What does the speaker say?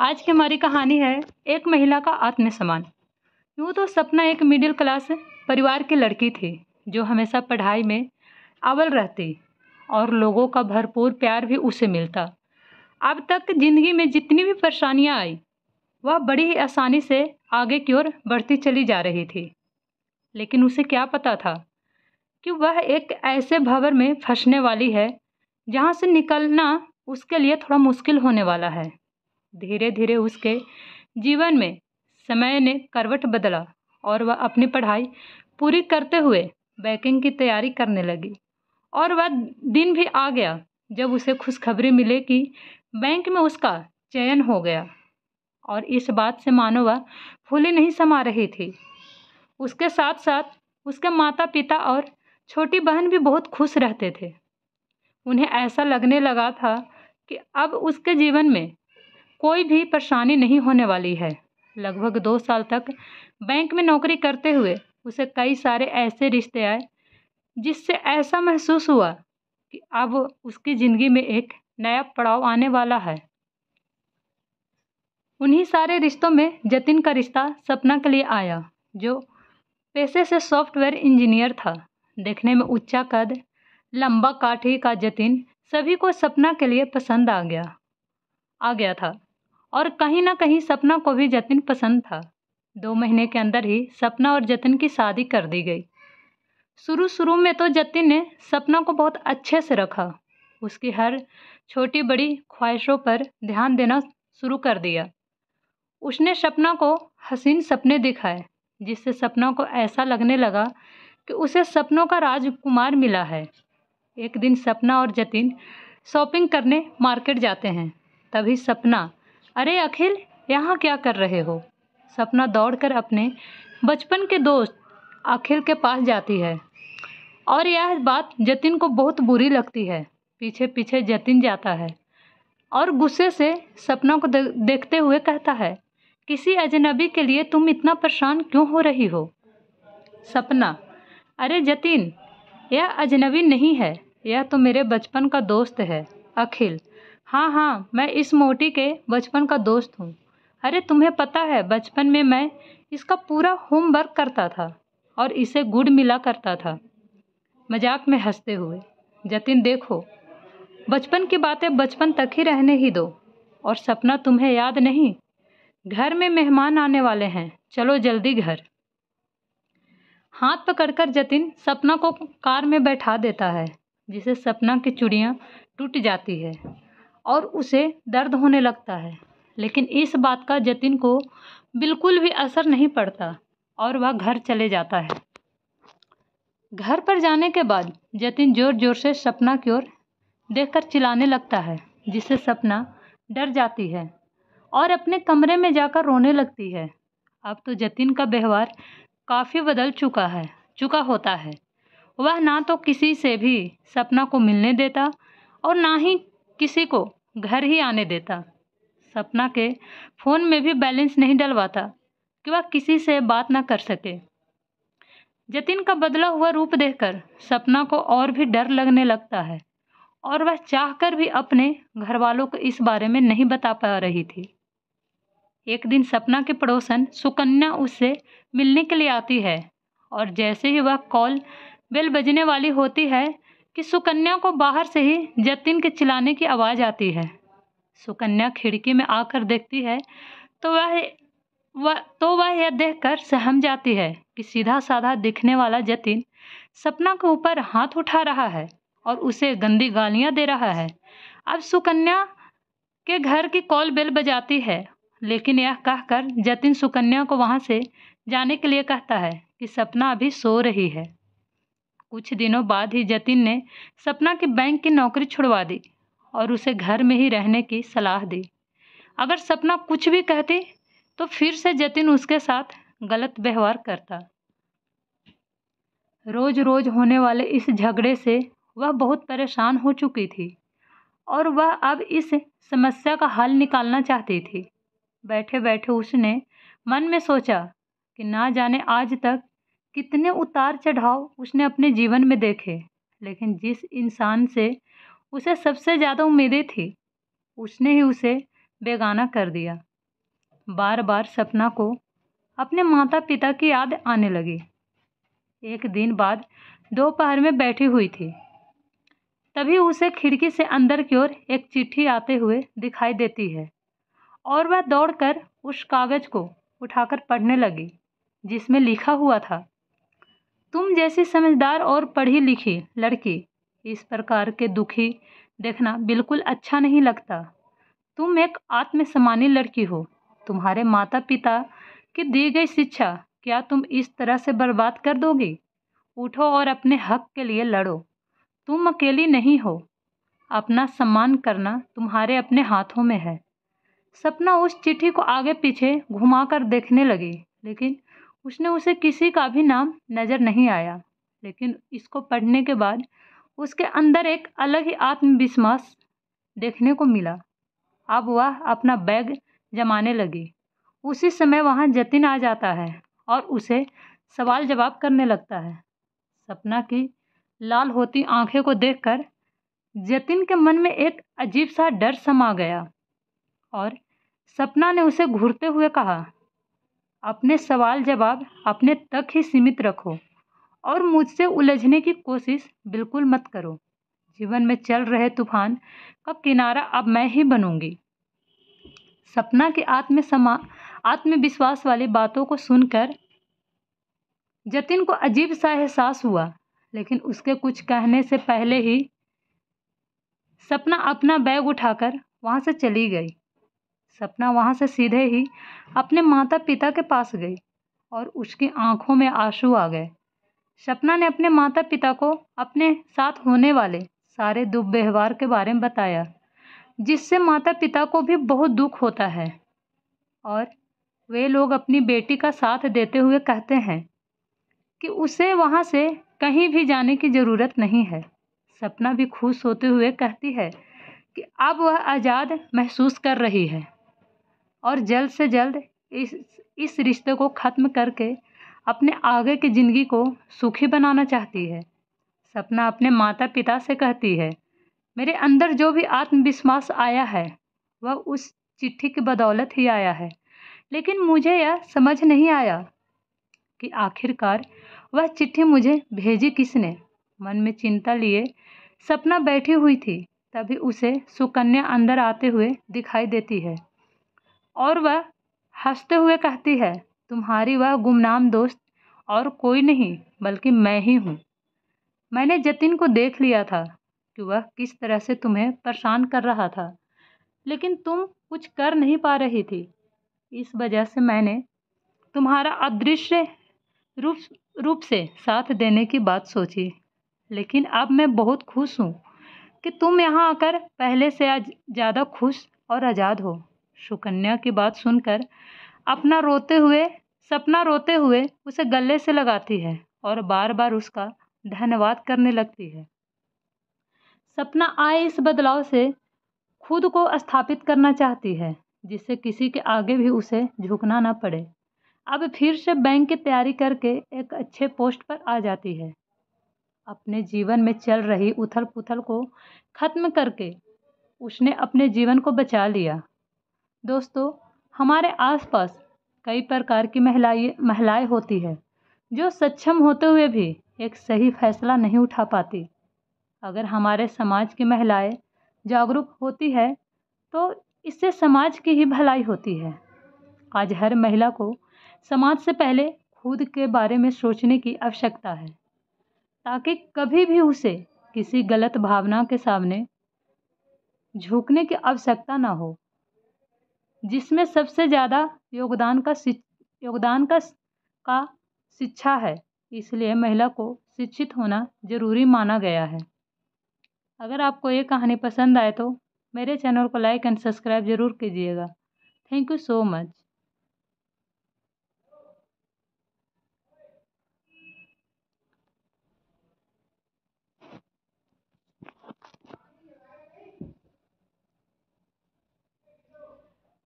आज की हमारी कहानी है एक महिला का आत्मसम्मान यूँ तो सपना एक मिडिल क्लास परिवार की लड़की थी जो हमेशा पढ़ाई में अव्वल रहती और लोगों का भरपूर प्यार भी उसे मिलता अब तक जिंदगी में जितनी भी परेशानियाँ आई वह बड़ी ही आसानी से आगे की ओर बढ़ती चली जा रही थी लेकिन उसे क्या पता था कि वह एक ऐसे भंवर में फंसने वाली है जहाँ से निकलना उसके लिए थोड़ा मुश्किल होने वाला है धीरे धीरे उसके जीवन में समय ने करवट बदला और वह अपनी पढ़ाई पूरी करते हुए बैंकिंग की तैयारी करने लगी और वह दिन भी आ गया जब उसे खुशखबरी मिले कि बैंक में उसका चयन हो गया और इस बात से मानो वह फूले नहीं समा रही थी उसके साथ साथ उसके माता पिता और छोटी बहन भी बहुत खुश रहते थे उन्हें ऐसा लगने लगा था कि अब उसके जीवन में कोई भी परेशानी नहीं होने वाली है लगभग दो साल तक बैंक में नौकरी करते हुए उसे कई सारे ऐसे रिश्ते आए जिससे ऐसा महसूस हुआ कि अब उसकी ज़िंदगी में एक नया पड़ाव आने वाला है उन्हीं सारे रिश्तों में जतिन का रिश्ता सपना के लिए आया जो पेशे से सॉफ्टवेयर इंजीनियर था देखने में ऊंचा कद लंबा काठी का जतिन सभी को सपना के लिए पसंद आ गया आ गया था और कहीं ना कहीं सपना को भी जतिन पसंद था दो महीने के अंदर ही सपना और जतिन की शादी कर दी गई शुरू शुरू में तो जतिन ने सपना को बहुत अच्छे से रखा उसकी हर छोटी बड़ी ख्वाहिशों पर ध्यान देना शुरू कर दिया उसने सपना को हसीन सपने दिखाए जिससे सपना को ऐसा लगने लगा कि उसे सपनों का राजकुमार मिला है एक दिन सपना और जतिन शॉपिंग करने मार्केट जाते हैं तभी सपना अरे अखिल यहाँ क्या कर रहे हो सपना दौड़कर अपने बचपन के दोस्त अखिल के पास जाती है और यह बात जतिन को बहुत बुरी लगती है पीछे पीछे जतिन जाता है और गुस्से से सपना को देखते हुए कहता है किसी अजनबी के लिए तुम इतना परेशान क्यों हो रही हो सपना अरे जतिन यह अजनबी नहीं है यह तो मेरे बचपन का दोस्त है अखिल हाँ हाँ मैं इस मोटी के बचपन का दोस्त हूँ अरे तुम्हें पता है बचपन में मैं इसका पूरा होमवर्क करता था और इसे गुड़ मिला करता था मजाक में हंसते हुए जतिन देखो बचपन की बातें बचपन तक ही रहने ही दो और सपना तुम्हें याद नहीं घर में मेहमान आने वाले हैं चलो जल्दी घर हाथ पकड़कर जतिन सपना को कार में बैठा देता है जिसे सपना की चुड़ियाँ टूट जाती है और उसे दर्द होने लगता है लेकिन इस बात का जतिन को बिल्कुल भी असर नहीं पड़ता और वह घर चले जाता है घर पर जाने के बाद जतिन ज़ोर ज़ोर से सपना की ओर देखकर चिल्लाने लगता है जिससे सपना डर जाती है और अपने कमरे में जाकर रोने लगती है अब तो जतिन का व्यवहार काफ़ी बदल चुका है चुका होता है वह ना तो किसी से भी सपना को मिलने देता और ना ही किसी को घर ही आने देता सपना के फ़ोन में भी बैलेंस नहीं डलवाता कि वह किसी से बात ना कर सके जतिन का बदला हुआ रूप देखकर सपना को और भी डर लगने लगता है और वह चाहकर भी अपने घर वालों को इस बारे में नहीं बता पा रही थी एक दिन सपना के पड़ोसन सुकन्या उससे मिलने के लिए आती है और जैसे ही वह कॉल बेल बजने वाली होती है कि सुकन्या को बाहर से ही जतिन के चिल्लाने की आवाज़ आती है सुकन्या खिड़की में आकर देखती है तो वह वह तो वह यह देखकर सहम जाती है कि सीधा साधा दिखने वाला जतिन सपना के ऊपर हाथ उठा रहा है और उसे गंदी गालियां दे रहा है अब सुकन्या के घर की कॉल बेल बजाती है लेकिन यह कहकर जतिन सुकन्या को वहाँ से जाने के लिए कहता है कि सपना अभी सो रही है कुछ दिनों बाद ही जतिन ने सपना की बैंक की नौकरी छुड़वा दी और उसे घर में ही रहने की सलाह दी अगर सपना कुछ भी कहती तो फिर से जतिन उसके साथ गलत व्यवहार करता रोज रोज होने वाले इस झगड़े से वह बहुत परेशान हो चुकी थी और वह अब इस समस्या का हल निकालना चाहती थी बैठे बैठे उसने मन में सोचा कि ना जाने आज तक कितने उतार चढ़ाव उसने अपने जीवन में देखे लेकिन जिस इंसान से उसे सबसे ज़्यादा उम्मीदें थी उसने ही उसे बेगाना कर दिया बार बार सपना को अपने माता पिता की याद आने लगी एक दिन बाद दोपहर में बैठी हुई थी तभी उसे खिड़की से अंदर की ओर एक चिट्ठी आते हुए दिखाई देती है और वह दौड़कर उस कागज़ को उठाकर पढ़ने लगी जिसमें लिखा हुआ था तुम जैसे समझदार और पढ़ी लिखी लड़की इस प्रकार के दुखी देखना बिल्कुल अच्छा नहीं लगता तुम एक आत्मसम्मानी लड़की हो तुम्हारे माता पिता की दी गई शिक्षा क्या तुम इस तरह से बर्बाद कर दोगी उठो और अपने हक के लिए लड़ो तुम अकेली नहीं हो अपना सम्मान करना तुम्हारे अपने हाथों में है सपना उस चिट्ठी को आगे पीछे घुमाकर देखने लगी लेकिन उसने उसे किसी का भी नाम नज़र नहीं आया लेकिन इसको पढ़ने के बाद उसके अंदर एक अलग ही आत्मविश्वास देखने को मिला अब वह अपना बैग जमाने लगी उसी समय वहाँ जतिन आ जाता है और उसे सवाल जवाब करने लगता है सपना की लाल होती आंखें को देखकर जतिन के मन में एक अजीब सा डर समा गया और सपना ने उसे घूरते हुए कहा अपने सवाल जवाब अपने तक ही सीमित रखो और मुझसे उलझने की कोशिश बिल्कुल मत करो जीवन में चल रहे तूफान का किनारा अब मैं ही बनूंगी सपना के आत्म समा आत्मविश्वास वाली बातों को सुनकर जतिन को अजीब सा एहसास हुआ लेकिन उसके कुछ कहने से पहले ही सपना अपना बैग उठाकर वहाँ से चली गई सपना वहाँ से सीधे ही अपने माता पिता के पास गई और उसकी आंखों में आंसू आ गए सपना ने अपने माता पिता को अपने साथ होने वाले सारे दुर्व्यवहार के बारे में बताया जिससे माता पिता को भी बहुत दुख होता है और वे लोग अपनी बेटी का साथ देते हुए कहते हैं कि उसे वहाँ से कहीं भी जाने की ज़रूरत नहीं है सपना भी खुश होते हुए कहती है कि अब वह आज़ाद महसूस कर रही है और जल्द से जल्द इस इस रिश्ते को ख़त्म करके अपने आगे की ज़िंदगी को सुखी बनाना चाहती है सपना अपने माता पिता से कहती है मेरे अंदर जो भी आत्मविश्वास आया है वह उस चिट्ठी की बदौलत ही आया है लेकिन मुझे यह समझ नहीं आया कि आखिरकार वह चिट्ठी मुझे भेजी किसने मन में चिंता लिए सपना बैठी हुई थी तभी उसे सुकन्या अंदर आते हुए दिखाई देती है और वह हंसते हुए कहती है तुम्हारी वह गुमनाम दोस्त और कोई नहीं बल्कि मैं ही हूँ मैंने जतिन को देख लिया था कि वह किस तरह से तुम्हें परेशान कर रहा था लेकिन तुम कुछ कर नहीं पा रही थी इस वजह से मैंने तुम्हारा अदृश्य रूप रूप से साथ देने की बात सोची लेकिन अब मैं बहुत खुश हूँ कि तुम यहाँ आकर पहले से ज़्यादा खुश और आज़ाद हो सुकन्या की बात सुनकर अपना रोते हुए सपना रोते हुए उसे गले से लगाती है और बार बार उसका धन्यवाद करने लगती है सपना आए इस बदलाव से खुद को स्थापित करना चाहती है जिससे किसी के आगे भी उसे झुकना ना पड़े अब फिर से बैंक की तैयारी करके एक अच्छे पोस्ट पर आ जाती है अपने जीवन में चल रही उथल पुथल को खत्म करके उसने अपने जीवन को बचा लिया दोस्तों हमारे आसपास कई प्रकार की महिलाएं महिलाएं होती है जो सक्षम होते हुए भी एक सही फैसला नहीं उठा पाती अगर हमारे समाज की महिलाएं जागरूक होती है तो इससे समाज की ही भलाई होती है आज हर महिला को समाज से पहले खुद के बारे में सोचने की आवश्यकता है ताकि कभी भी उसे किसी गलत भावना के सामने झुकने की आवश्यकता ना हो जिसमें सबसे ज़्यादा योगदान का योगदान का का शिक्षा है इसलिए महिला को शिक्षित होना ज़रूरी माना गया है अगर आपको ये कहानी पसंद आए तो मेरे चैनल को लाइक एंड सब्सक्राइब ज़रूर कीजिएगा थैंक यू सो मच